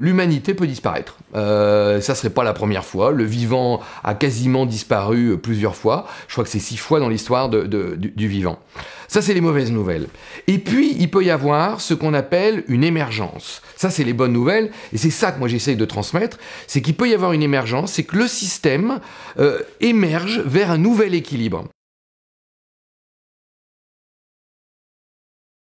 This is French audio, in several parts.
l'humanité peut disparaître. Euh, ça ne serait pas la première fois. Le vivant a quasiment disparu euh, plusieurs fois. Je crois que c'est six fois dans l'histoire du, vivant. Ça, c'est les mauvaises nouvelles. Et puis, il peut y avoir ce qu'on appelle une émergence. Ça, c'est les bonnes nouvelles. Et c'est ça que moi, j'essaye de transmettre. C'est qu'il peut y avoir une émergence. C'est que le système euh, émerge vers un nouvel équilibre.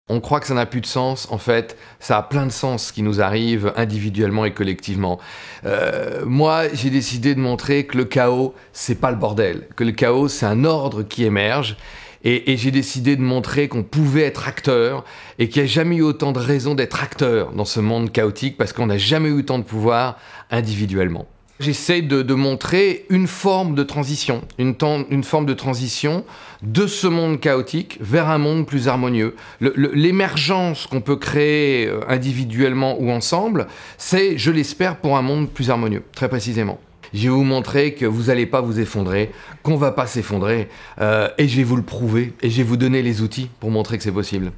On croit que ça n'a plus de sens, en fait, ça a plein de sens ce qui nous arrive individuellement et collectivement. Euh, moi, j'ai décidé de montrer que le chaos, c'est pas le bordel, que le chaos, c'est un ordre qui émerge, et, et j'ai décidé de montrer qu'on pouvait être acteur, et qu'il n'y a jamais eu autant de raisons d'être acteur dans ce monde chaotique, parce qu'on n'a jamais eu autant de pouvoir individuellement. J'essaie de, de, montrer une forme de transition, une, une, forme de transition de ce monde chaotique vers un monde plus harmonieux. L'émergence qu'on peut créer euh, individuellement ou ensemble, c'est, je l'espère, pour un monde plus harmonieux, très précisément. Je vais vous montrer que vous n'allez pas vous effondrer, qu'on ne va pas s'effondrer, euh, et je vais vous le prouver, et je vais vous donner les outils pour montrer que c'est possible.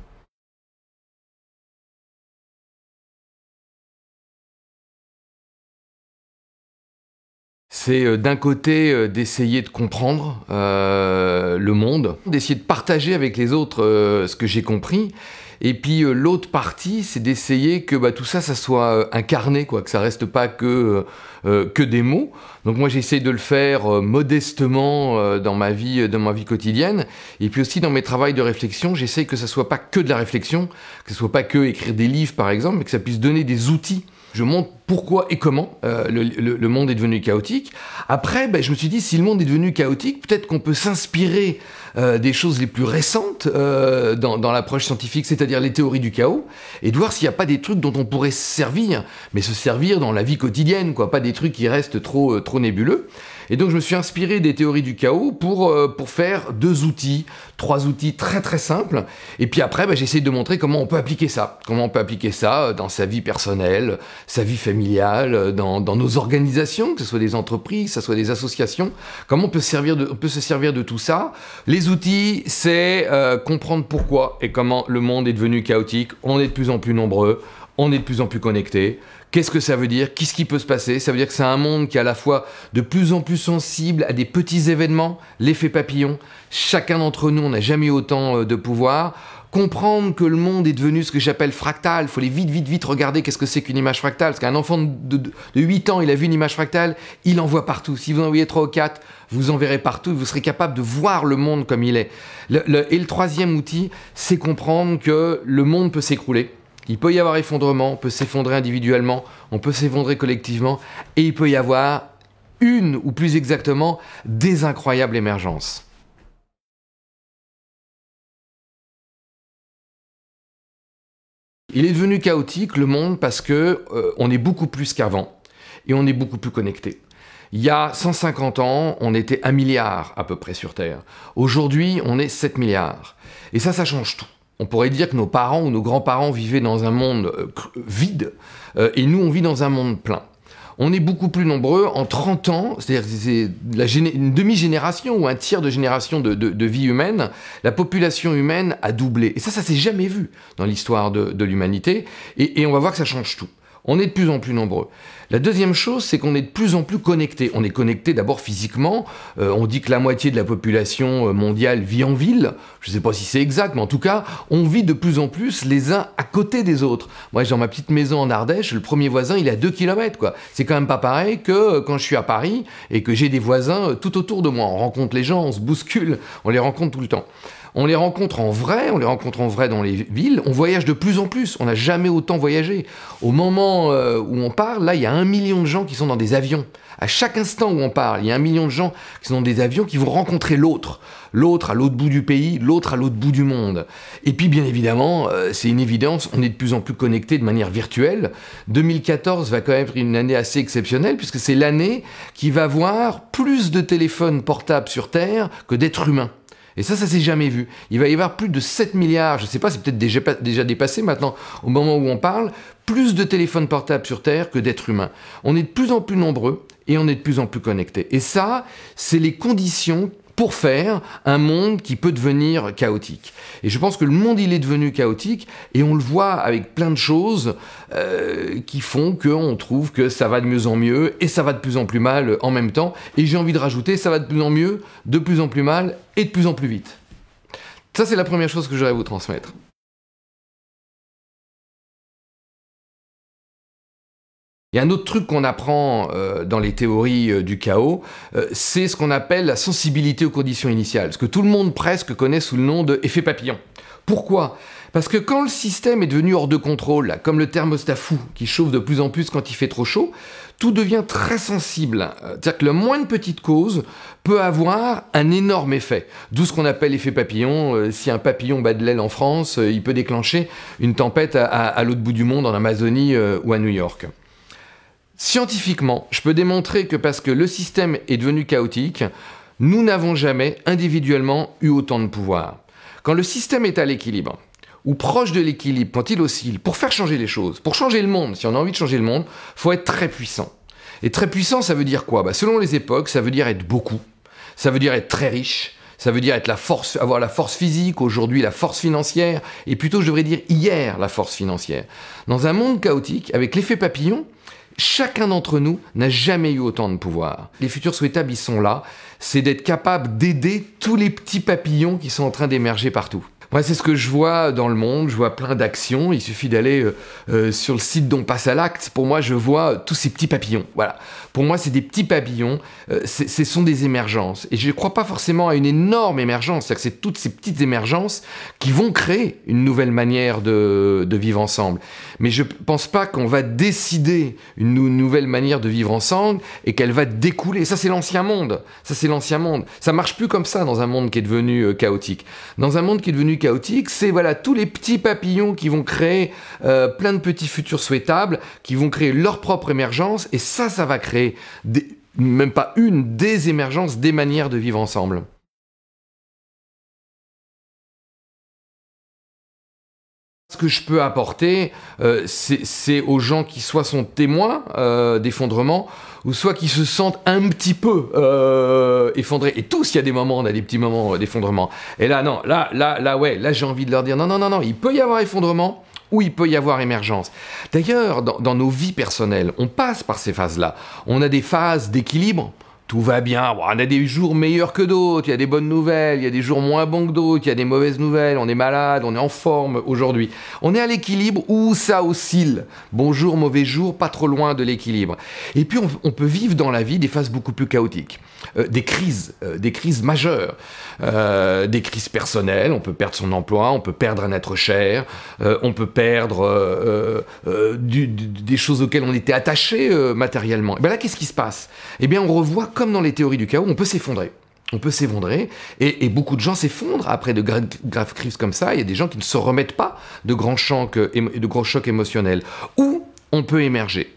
c'est euh, d'un côté euh, d'essayer de comprendre euh, le monde, d'essayer de partager avec les autres ce que j'ai compris, et puis l'autre partie, c'est d'essayer que bah, tout ça, ça soit incarné, quoi, que ça reste pas que, que des mots. Donc moi, j'essaie de le faire modestement dans ma vie, dans ma vie quotidienne, et puis aussi dans mes travaux de réflexion, j'essaie que ça soit pas que de la réflexion, que ce soit pas que écrire des livres, par exemple, mais que ça puisse donner des outils je montre pourquoi et comment euh, le, monde est devenu chaotique. Après, ben, je me suis dit, si le monde est devenu chaotique, peut-être qu'on peut, s'inspirer euh, des choses les plus récentes euh, dans, l'approche scientifique, c'est-à-dire les théories du chaos, et de voir s'il n'y a pas des trucs dont on pourrait se servir, mais se servir dans la vie quotidienne, quoi, pas des trucs qui restent trop nébuleux. Et donc je me suis inspiré des théories du chaos euh, pour, faire deux outils, trois outils très très simples. Et puis après, bah, j'ai j'essaie de montrer comment on peut appliquer ça. Comment on peut appliquer ça euh, dans sa vie personnelle, sa vie familiale, euh, dans, nos organisations, que ce soit des entreprises, que ce soit des associations. Comment on peut, se servir de tout ça. Les outils, c'est comprendre pourquoi et comment le monde est devenu chaotique. On est de plus en plus nombreux, on est de plus en plus connectés. Qu'est-ce que ça veut dire Qu'est-ce qui peut se passer Ça veut dire que c'est un monde qui est à la fois de plus en plus sensible à des petits événements, l'effet papillon. Chacun d'entre nous, n'a jamais autant euh, de pouvoir. Comprendre que le monde est devenu ce que j'appelle fractal, il faut aller vite, vite, vite regarder qu'est-ce que c'est qu'une image fractale. Parce qu'un enfant de, de, 8 ans, il a vu une image fractale, il en voit partout. Si vous en voyez 3 ou 4, vous en verrez partout, et vous serez capable de voir le monde comme il est. et le troisième outil, c'est comprendre que le monde peut s'écrouler il peut y avoir effondrement, on peut s'effondrer individuellement, on peut s'effondrer collectivement, et il peut y avoir une, ou plus exactement, des incroyables émergences. Il est devenu chaotique le monde parce que euh, on est beaucoup plus qu'avant et on est beaucoup plus connecté. Il y a 150 ans, on était un milliard à peu près sur Terre. Aujourd'hui, on est 7 milliards. Et ça, ça change tout. On pourrait dire que nos parents ou nos grands-parents vivaient dans un monde euh, vide euh, et nous, on vit dans un monde plein on est beaucoup plus nombreux en 30 ans, c'est-à-dire une demi-génération ou un tiers de génération de, de, vie humaine, la population humaine a doublé. Et ça, ça s'est jamais vu dans l'histoire de, l'humanité. et on va voir que ça change tout on est de plus en plus nombreux. La deuxième chose, c'est qu'on est de plus en plus connectés. On est connectés d'abord physiquement. Euh, on dit que la moitié de la population euh, mondiale vit en ville. Je ne sais pas si c'est exact, mais en tout cas, on vit de plus en plus les uns à côté des autres. Moi, j'ai dans ma petite maison en Ardèche, le premier voisin, il est à 2 km. C'est quand même pas pareil que euh, quand je suis à Paris et que j'ai des voisins tout autour de moi. On rencontre les gens, on se bouscule, on les rencontre tout le temps. On les rencontre en vrai, on les rencontre en vrai dans les villes, on voyage de plus en plus, on n'a jamais autant voyagé. Au moment euh, où on parle, là, il y a un million de gens qui sont dans des avions. À chaque instant où on parle, il y a un million de gens qui sont dans des avions qui vont rencontrer l'autre. L'autre à l'autre bout du pays, l'autre à l'autre bout du monde. Et puis, bien évidemment, euh, c'est une évidence, on est de plus en plus connecté de manière virtuelle. 2014 va quand même être une année assez exceptionnelle, puisque c'est l'année qui va voir plus de téléphones portables sur Terre que d'êtres humains. Et ça, ça s'est jamais vu. Il va y avoir plus de 7 milliards, je ne sais pas, c'est peut-être déjà dépassé maintenant, au moment où on parle, plus de téléphones portables sur Terre que d'êtres humains. On est de plus en plus nombreux et on est de plus en plus connectés. Et ça, c'est les conditions pour faire un monde qui peut devenir chaotique. Et je pense que le monde, il est devenu chaotique, et on le voit avec plein de choses euh, qui font qu'on trouve que ça va de mieux en mieux, et ça va de plus en plus mal en même temps, et j'ai envie de rajouter, ça va de plus en mieux, de plus en plus mal, et de plus en plus vite. Ça, c'est la première chose que j'aurais à vous transmettre. Il y a un autre truc qu'on apprend euh, dans les théories euh, du chaos, euh, c'est ce qu'on appelle la sensibilité aux conditions initiales, ce que tout le monde presque connaît sous le nom de effet papillon. Pourquoi Parce que quand le système est devenu hors de contrôle, comme le thermostat fou qui chauffe de plus en plus quand il fait trop chaud, tout devient très sensible. C'est-à-dire que la moindre petite cause peut avoir un énorme effet. D'où ce qu'on appelle effet papillon. Si un papillon bat de l'aile en France, il peut déclencher une tempête à l'autre bout du monde, en Amazonie ou à New York. Scientifiquement, je peux démontrer que parce que le système est devenu chaotique, nous n'avons jamais individuellement eu autant de pouvoir. Quand le système est à l'équilibre, ou proche de l'équilibre, quand il oscille, pour faire changer les choses, pour changer le monde, si on a envie de changer le monde, faut être très puissant. Et très puissant, ça veut dire quoi bah, Selon les époques, ça veut dire être beaucoup, ça veut dire être très riche, ça veut dire être la force, avoir la force physique, aujourd'hui la force financière, et plutôt je devrais dire hier la force financière. Dans un monde chaotique, avec l'effet papillon, Chacun d'entre nous n'a jamais eu autant de pouvoir. Les futurs souhaitables, ils sont là. C'est d'être capable d'aider tous les petits papillons qui sont en train d'émerger partout. Moi, c'est ce que je vois dans le monde. Je vois plein d'actions. Il suffit d'aller euh, euh, sur le site dont passe à l'acte. Pour moi, je vois tous ces petits papillons. Voilà. Pour moi, c'est des petits papillons. Euh, ce sont des émergences. Et je ne crois pas forcément à une énorme émergence. C'est-à-dire que c'est toutes ces petites émergences qui vont créer une nouvelle manière de, vivre ensemble. Mais je ne pense pas qu'on va décider une nouvelle manière de vivre ensemble et qu'elle va découler. Ça, c'est l'ancien monde. Ça, c'est l'ancien monde. Ça marche plus comme ça dans un monde qui est devenu chaotique. Dans un monde qui est devenu chaotique, c'est voilà tous les petits papillons qui vont créer euh, plein de petits futurs souhaitables, qui vont créer leur propre émergence, et ça, ça va créer même pas une, des émergences, des manières de vivre ensemble. que je peux apporter, euh, c'est aux gens qui soient sont témoins euh, d'effondrement, ou soit qui se sentent un petit peu euh, effondrés. Et tous, il y a des moments, on a des petits moments d'effondrement. Et là, non, là, là, là, ouais, là, j'ai envie de leur dire, non, non, non, non, il peut y avoir effondrement, ou il peut y avoir émergence. D'ailleurs, dans, nos vies personnelles, on passe par ces phases-là. On a des phases d'équilibre, tout va bien. on a des jours meilleurs que d'autres, il y a des bonnes nouvelles, il y a des jours moins bons que d'autres, il y a des mauvaises nouvelles, on est malade, on est en forme aujourd'hui. On est à l'équilibre où ça oscille. Bonjour, mauvais jour, pas trop loin de l'équilibre. Et puis on, peut vivre dans la vie des phases beaucoup plus chaotiques, euh, des crises, euh, des crises majeures, euh, des crises personnelles, on peut perdre son emploi, on peut perdre un être cher, on peut perdre des choses auxquelles on était attaché matériellement. Et eh bien là, qu'est-ce qui se passe Eh bien, on revoit comme dans les théories du chaos, on peut s'effondrer. On peut s'effondrer, et, beaucoup de gens s'effondrent après de graves crises comme ça. Il y a des gens qui ne se remettent pas de grands, chocs, euh, de gros chocs émotionnels. Ou on peut émerger.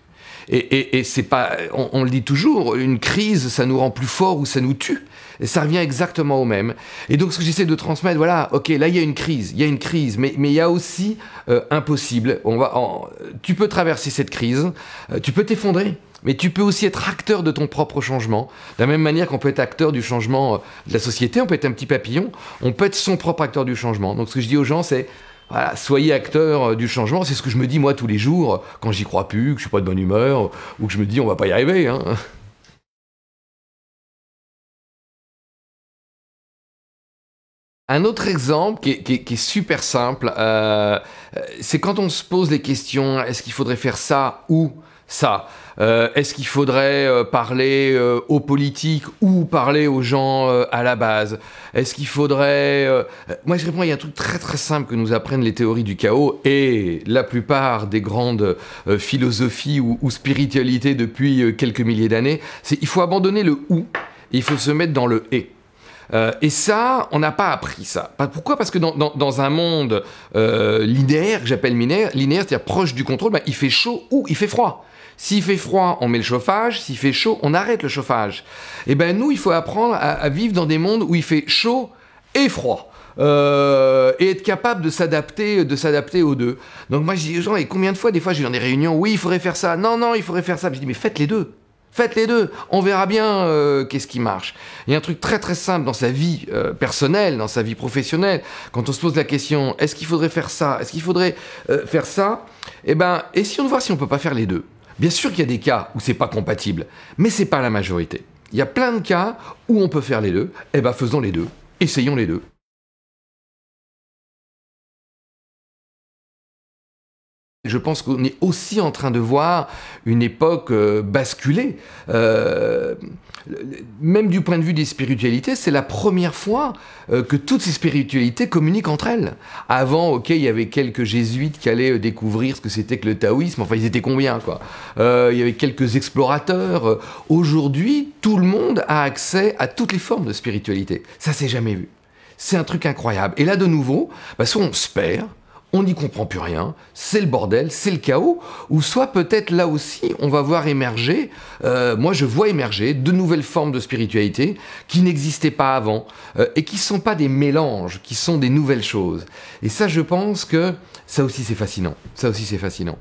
Et, c'est pas, on, le dit toujours, une crise, ça nous rend plus fort ou ça nous tue. Et ça revient exactement au même. Et donc, ce que j'essaie de transmettre, voilà, ok, là, il y a une crise, il y a une crise, mais, il y a aussi impossible. Euh, on va, tu peux traverser cette crise, euh, tu peux t'effondrer, mais tu peux aussi être acteur de ton propre changement. De la même manière qu'on peut être acteur du changement euh, de la société, on peut être un petit papillon, on peut être son propre acteur du changement. Donc ce que je dis aux gens, c'est voilà, soyez acteur euh, du changement. C'est ce que je me dis moi tous les jours euh, quand j'y crois plus, que je suis pas de bonne humeur ou que je me dis on va pas y arriver. Hein. Un autre exemple qui est, super simple, euh, euh, c'est quand on se pose les questions, est-ce qu'il faudrait faire ça ou ça euh, Est-ce qu'il faudrait parler aux politiques ou parler aux gens à la base Est-ce qu'il faudrait... Moi je réponds, il y a un truc très très simple que nous apprennent les théories du chaos et la plupart des grandes philosophies ou, spiritualités depuis quelques milliers d'années, c'est il faut abandonner le ou, il faut se mettre dans le et. Euh, et ça, on n'a pas appris ça. Pourquoi Parce que dans, un monde euh, linéaire, que j'appelle linéaire, linéaire c'est-à-dire proche du contrôle, bah, il fait chaud ou il fait froid. S'il fait froid, on met le chauffage. S'il fait chaud, on arrête le chauffage. Et eh ben nous, il faut apprendre à, vivre dans des mondes où il fait chaud et froid. Euh, et être capable de s'adapter, de s'adapter aux deux. Donc moi je dis gens, et combien de fois des fois j'ai dans des réunions, oui il faudrait faire ça, non non il faudrait faire ça. Je dis mais faites les deux. Faites les deux, on verra bien euh, qu'est-ce qui marche. Il y a un truc très très simple dans sa vie euh, personnelle, dans sa vie professionnelle, quand on se pose la question est-ce qu'il faudrait faire ça, est-ce qu'il faudrait euh, faire ça, eh ben essayons de voir si on peut pas faire les deux. Bien sûr qu'il y a des cas où c'est pas compatible, mais c'est pas la majorité. Il y a plein de cas où on peut faire les deux, eh ben faisons les deux, essayons les deux. Je pense qu'on est aussi en train de voir une époque euh, basculer. Euh, même du point de vue des spiritualités, c'est la première fois euh, que toutes ces spiritualités communiquent entre elles. Avant, ok, il y avait quelques jésuites qui allaient découvrir ce que c'était que le taoïsme, enfin ils étaient combien quoi. il y avait quelques explorateurs. Aujourd'hui, tout le monde a accès à toutes les formes de spiritualité. Ça, c'est jamais vu. C'est un truc incroyable. Et là, de nouveau, bah, soit on se perd, on n'y comprend plus rien, c'est le bordel, c'est le chaos, ou soit peut-être là aussi on va voir émerger, euh, moi je vois émerger de nouvelles formes de spiritualité qui n'existaient pas avant euh, et qui ne sont pas des mélanges, qui sont des nouvelles choses. Et ça je pense que ça aussi c'est fascinant, ça aussi c'est fascinant.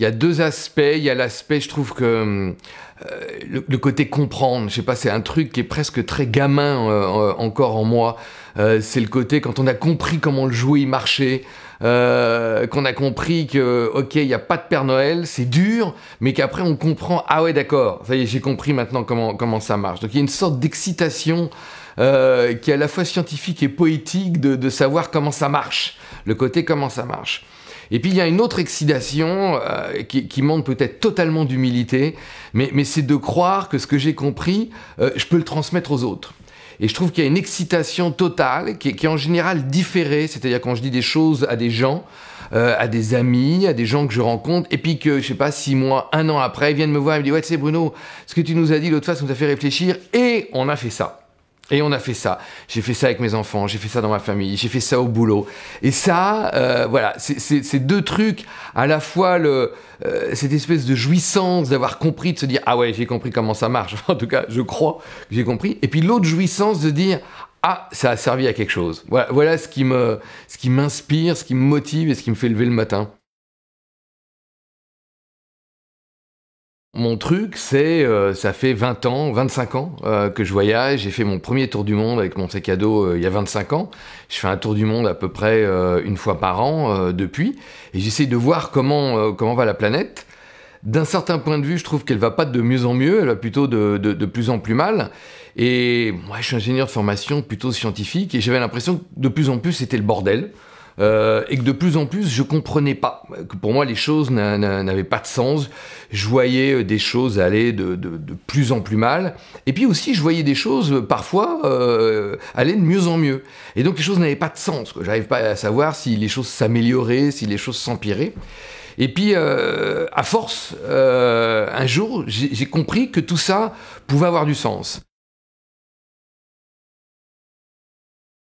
il y a deux aspects. Il y a l'aspect, je trouve que euh, le, côté comprendre, je sais pas, c'est un truc qui est presque très gamin euh, encore en moi. Euh, c'est le côté quand on a compris comment le jouet marchait. qu'on a compris que, ok, il n'y a pas de Père Noël, c'est dur, mais qu'après on comprend, ah ouais, d'accord, ça y est, j'ai compris maintenant comment, ça marche. Donc il y a une sorte d'excitation qui est à la fois scientifique et poétique de, de savoir comment ça marche, le côté comment ça marche. Et puis il y a une autre excitation euh, qui, qui, manque peut-être totalement d'humilité, mais, c'est de croire que ce que j'ai compris, euh, je peux le transmettre aux autres. Et je trouve qu'il y a une excitation totale qui, est en général différée, c'est-à-dire quand je dis des choses à des gens, euh, à des amis, à des gens que je rencontre, et puis que, je sais pas, six mois, un an après, ils viennent me voir et me disent Ouais, tu sais, Bruno, ce que tu nous as dit l'autre fois, ça nous a fait réfléchir, et on a fait ça. Et on a fait ça. J'ai fait ça avec mes enfants, j'ai fait ça dans ma famille, j'ai fait ça au boulot. Et ça, euh, voilà, c'est deux trucs, à la fois euh, cette espèce de jouissance d'avoir compris, de se dire, ah ouais, j'ai compris comment ça marche, en tout cas, je crois que j'ai compris. Et puis l'autre jouissance de dire, ah, ça a servi à quelque chose. Voilà, voilà ce qui m'inspire, ce qui me motive et ce qui me fait lever le matin. Mon truc, c'est, euh, ça fait 20 ans, 25 ans euh, que je voyage. J'ai fait mon premier tour du monde avec mon sac à dos euh, il y a 25 ans. Je fais un tour du monde à peu près une fois par an depuis. Et j'essaie de voir comment, comment va la planète. D'un certain point de vue, je trouve qu'elle va pas de mieux en mieux, elle va plutôt de, de, de plus en plus mal. Et moi, je suis ingénieur de formation plutôt scientifique et j'avais l'impression que de plus en plus c'était le bordel. Euh, et que de plus en plus je comprenais pas, que pour moi les choses n'avaient pas de sens, je voyais euh, des choses aller de, de, plus en plus mal, et puis aussi je voyais des choses euh, parfois aller de mieux en mieux, et donc les choses n'avaient pas de sens, j'arrive pas à savoir si les choses s'amélioraient, si les choses s'empiraient. Et puis, à force, un jour, j'ai compris que tout ça pouvait avoir du sens.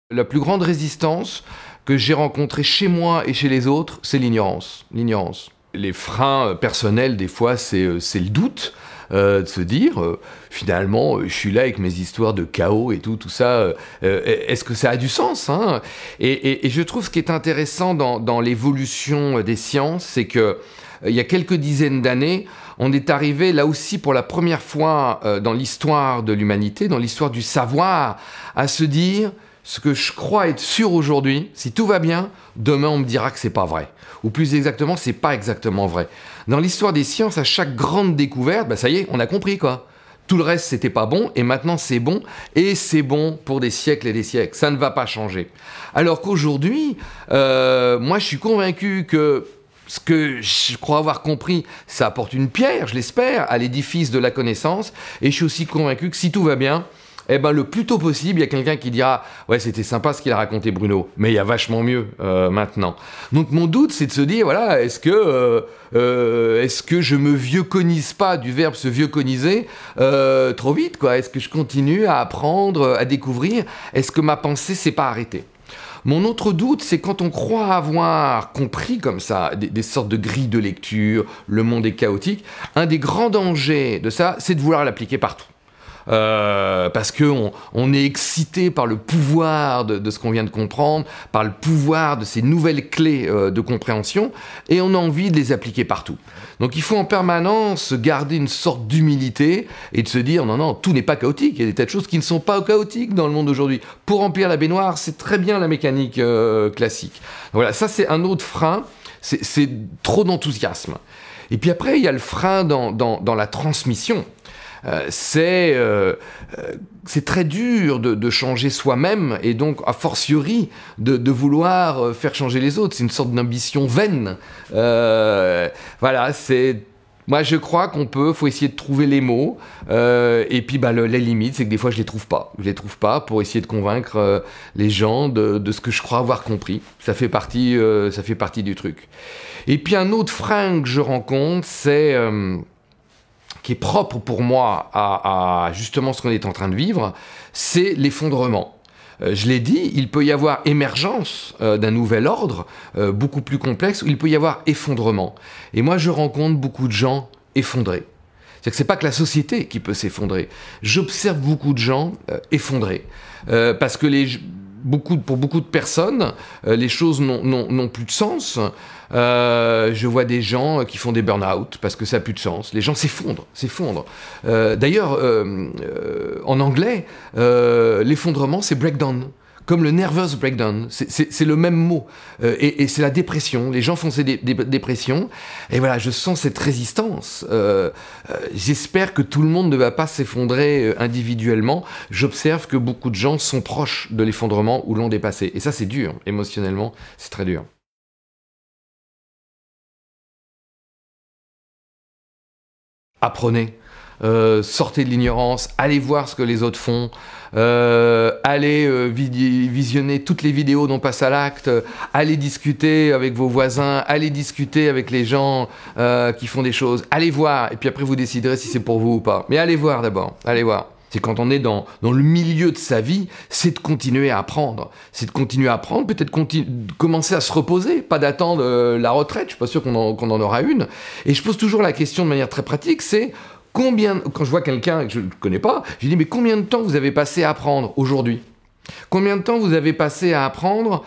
La plus grande résistance, que j'ai rencontré chez moi et chez les autres, c'est l'ignorance. L'ignorance. Les freins euh, personnels, des fois, c'est euh, le doute. Euh, de se dire finalement je suis là avec mes histoires de chaos et tout tout ça e-, est-ce que ça a du sens hein et, je trouve ce qui est intéressant dans, dans l'évolution des sciences c'est que il y a quelques dizaines d'années on est arrivé là aussi pour la première fois dans l'histoire de l'humanité dans l'histoire du savoir à se dire ce que je crois être sûr aujourd'hui, si tout va bien, demain on me dira que c'est pas vrai. Ou plus exactement, c'est pas exactement vrai. Dans l'histoire des sciences, à chaque grande découverte, bah, ça y est, on a compris quoi. Tout le reste c'était pas bon et maintenant c'est bon et c'est bon pour des siècles et des siècles. Ça ne va pas changer. Alors qu'aujourd'hui, euh, moi je suis convaincu que ce que je crois avoir compris, ça apporte une pierre, je l'espère, à l'édifice de la connaissance. Et je suis aussi convaincu que si tout va bien, eh ben le plus tôt possible, il y a quelqu'un qui dira ouais c'était sympa ce qu'il a raconté Bruno, mais il y a vachement mieux euh, maintenant. Donc mon doute c'est de se dire voilà est-ce que euh, euh, est-ce que je me vieux pas du verbe se vieux coniser trop vite quoi Est-ce que je continue à apprendre, à découvrir Est-ce que ma pensée s'est pas arrêtée mon autre doute, c'est quand on croit avoir compris comme ça des, sortes de grilles de lecture, le monde est chaotique, un des grands dangers de ça, c'est de vouloir l'appliquer partout. Euh, parce qu'on est excité par le pouvoir de, ce qu'on vient de comprendre, par le pouvoir de ces nouvelles clés euh, de compréhension, et on a envie de les appliquer partout. Donc il faut en permanence garder une sorte d'humilité et de se dire non, non, tout n'est pas chaotique, il y a des tas de choses qui ne sont pas chaotiques dans le monde aujourd'hui. Pour remplir la baignoire, c'est très bien la mécanique euh, classique. Voilà, ça c'est un autre frein, c'est trop d'enthousiasme. Et puis après, il y a le frein dans la transmission. Euh, euh, euh, c'est très dur de, de changer soi-même et donc, a fortiori, de, de, vouloir faire changer les autres. C'est une sorte d'ambition vaine. voilà, c'est moi, je crois qu'on peut, faut essayer de trouver les mots. Euh, et puis, bah, les limites, c'est que des fois, je les trouve pas. Je les trouve pas pour essayer de convaincre les gens de, de, ce que je crois avoir compris. Ça fait partie, ça fait partie du truc. Et puis, un autre frein que je rencontre, c'est qui est propre pour moi à, justement ce qu'on est en train de vivre, c'est l'effondrement euh, je l'ai dit, il peut y avoir émergence euh, d'un nouvel ordre euh, beaucoup plus complexe, ou il peut y avoir effondrement. Et moi, je rencontre beaucoup de gens effondrés. C'est-à-dire que c'est pas que la société qui peut s'effondrer. J'observe beaucoup de gens effondrés parce que les beaucoup, pour beaucoup de personnes, euh, les choses n'ont plus de sens. Euh, je vois des gens qui font des burn-out parce que ça n'a plus de sens. Les gens s'effondrent, s'effondrent. Euh, d'ailleurs, en anglais, l'effondrement, c'est breakdown comme le nervous breakdown, c'est le même mot, euh, et, c'est la dépression, les gens font ces dépressions, et voilà, je sens cette résistance, euh, euh, j'espère que tout le monde ne va pas s'effondrer individuellement, j'observe que beaucoup de gens sont proches de l'effondrement ou l'ont dépassé, et ça c'est dur, émotionnellement, c'est très dur. Apprenez, euh, sortez de l'ignorance, allez voir ce que les autres font, euh, allez euh, visionner toutes les vidéos dont passe à l'acte, allez discuter avec vos voisins, allez discuter avec les gens qui font des choses, allez voir, et puis après vous déciderez si c'est pour vous ou pas. Mais allez voir d'abord, allez voir. C'est quand on est dans, le milieu de sa vie, c'est de continuer à apprendre. C'est de continuer à apprendre, peut-être commencer à se reposer, pas d'attendre la retraite, je suis pas sûr qu'on en, aura une. Et je pose toujours la question de manière très pratique, c'est combien, quand je vois quelqu'un que je ne connais pas, je dis mais combien de temps vous avez passé à apprendre aujourd'hui Combien de temps vous avez passé à apprendre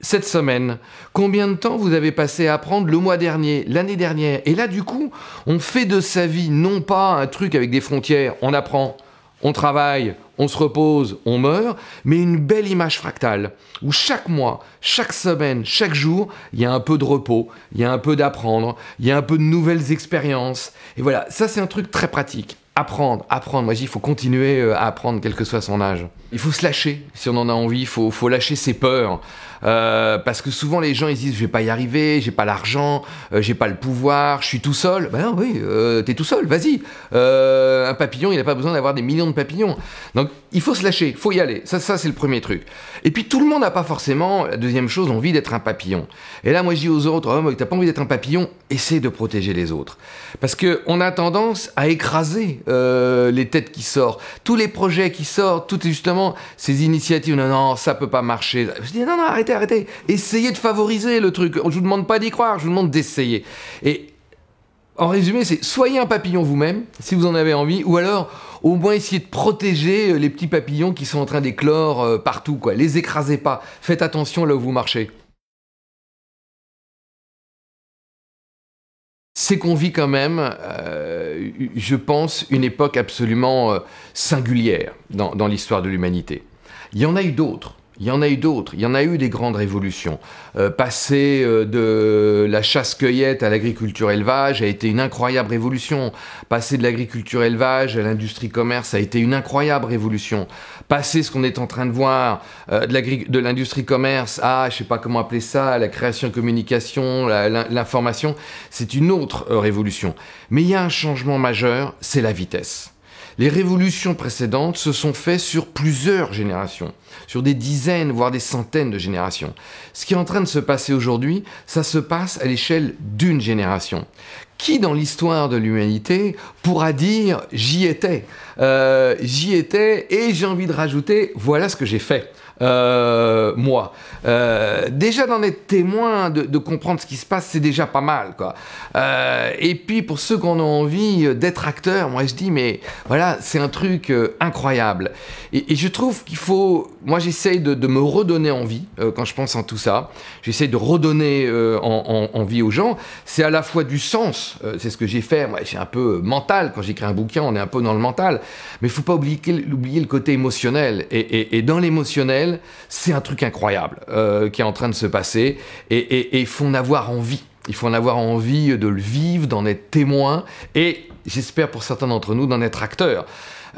cette semaine Combien de temps vous avez passé à apprendre le mois dernier, l'année dernière Et là, du coup, on fait de sa vie non pas un truc avec des frontières, on apprend, on travaille, on se repose, on meurt, mais une belle image fractale, où chaque mois, chaque semaine, chaque jour, il y a un peu de repos, il y a un peu d'apprendre, il y a un peu de nouvelles expériences. Et voilà, ça c'est un truc très pratique. Apprendre, apprendre. Moi, je il faut continuer euh, à apprendre, quel que soit son âge il faut se lâcher si on en a envie, il faut, lâcher ses peurs. Euh, parce que souvent les gens ils disent je vais pas y arriver, j'ai pas l'argent, euh, j'ai pas le pouvoir, je suis tout seul. Ben non, oui, euh, t'es tout seul, vas-y. un papillon, il n'a pas besoin d'avoir des millions de papillons. Donc il faut se lâcher, faut y aller. Ça, ça c'est le premier truc. Et puis tout le monde n'a pas forcément, la deuxième chose, envie d'être un papillon. Et là, moi je dis aux autres, tu oh, t'as pas envie d'être un papillon, essaie de protéger les autres. Parce qu'on a tendance à écraser les têtes qui sortent. Tous les projets qui sortent, tout est justement ces initiatives, non, non, ça peut pas marcher. Je dis, non, non, arrêtez, arrêtez. Essayez de favoriser le truc. Je vous demande pas d'y croire, je vous demande d'essayer. Et en résumé, c'est soyez un papillon vous-même, si vous en avez envie, ou alors au moins essayez de protéger euh, les petits papillons qui sont en train d'éclore euh, partout, quoi. Les écrasez pas. Faites attention là où vous marchez. C'est qu'on vit quand même. Euh, euh, je pense, une époque absolument euh, singulière dans l'histoire de l'humanité. Il y en a eu d'autres. Il y en a eu d'autres, il y en a eu des grandes révolutions. Euh, passer euh, de la chasse-cueillette à l'agriculture-élevage a été une incroyable révolution. Passer de l'agriculture-élevage à l'industrie-commerce a été une incroyable révolution. Passer ce qu'on est en train de voir euh, de l'industrie-commerce à, je sais pas comment appeler ça, la création-communication, l'information, c'est une autre révolution. Mais il y a un changement majeur, c'est la vitesse. Les révolutions précédentes se sont faites sur plusieurs générations, sur des dizaines, voire des centaines de générations. Ce qui est en train de se passer aujourd'hui, ça se passe à l'échelle d'une génération. Qui dans l'histoire de l'humanité pourra dire j'y étais euh, J'y étais et j'ai envie de rajouter voilà ce que j'ai fait euh, moi. Euh, déjà d'en être témoin, de, comprendre ce qui se passe, c'est déjà pas mal. Quoi. Euh, et puis pour ceux qui ont envie d'être acteur, moi je dis, mais voilà, c'est un truc incroyable. Et, je trouve qu'il faut, moi j'essaye de, me redonner envie quand je pense en tout ça j'essaie de redonner euh, en, en, vie aux gens, c'est à la fois du sens, euh, c'est ce que j'ai fait, moi j'ai un peu euh, mental, quand j'écris un bouquin on est un peu dans le mental, mais il ne faut pas oublier, oublier, le côté émotionnel, et, et, et dans l'émotionnel, c'est un truc incroyable euh, qui est en train de se passer, et il faut en avoir envie. Il faut en avoir envie de le vivre, d'en être témoin et j'espère pour certains d'entre nous d'en être acteurs.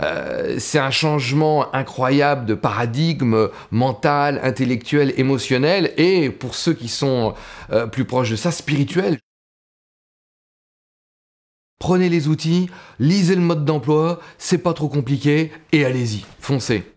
Euh, c'est un changement incroyable de paradigme mental, intellectuel, émotionnel et pour ceux qui sont euh, plus proches de ça, spirituel. Prenez les outils, lisez le mode d'emploi, c'est pas trop compliqué et allez-y, foncez.